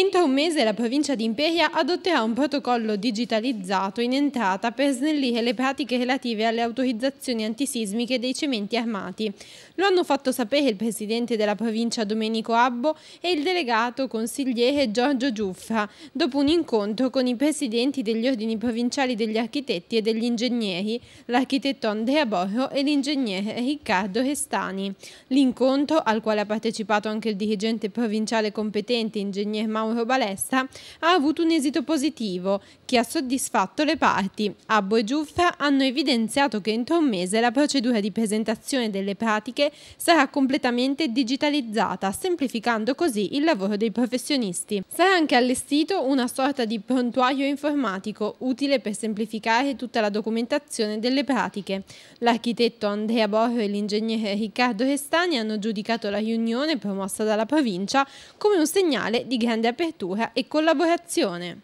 Entro un mese la provincia di Imperia adotterà un protocollo digitalizzato in entrata per snellire le pratiche relative alle autorizzazioni antisismiche dei cementi armati. Lo hanno fatto sapere il presidente della provincia Domenico Abbo e il delegato consigliere Giorgio Giuffra, dopo un incontro con i presidenti degli ordini provinciali degli architetti e degli ingegneri, l'architetto Andrea Borro e l'ingegnere Riccardo Restani. L'incontro, al quale ha partecipato anche il dirigente provinciale competente, ingegner Mauro Mauro Balestra ha avuto un esito positivo che ha soddisfatto le parti. Abbo e Giuffra hanno evidenziato che entro un mese la procedura di presentazione delle pratiche sarà completamente digitalizzata, semplificando così il lavoro dei professionisti. Sarà anche allestito una sorta di prontuario informatico utile per semplificare tutta la documentazione delle pratiche. L'architetto Andrea Borro e l'ingegnere Riccardo Restani hanno giudicato la riunione promossa dalla provincia come un segnale di grande apertura e collaborazione.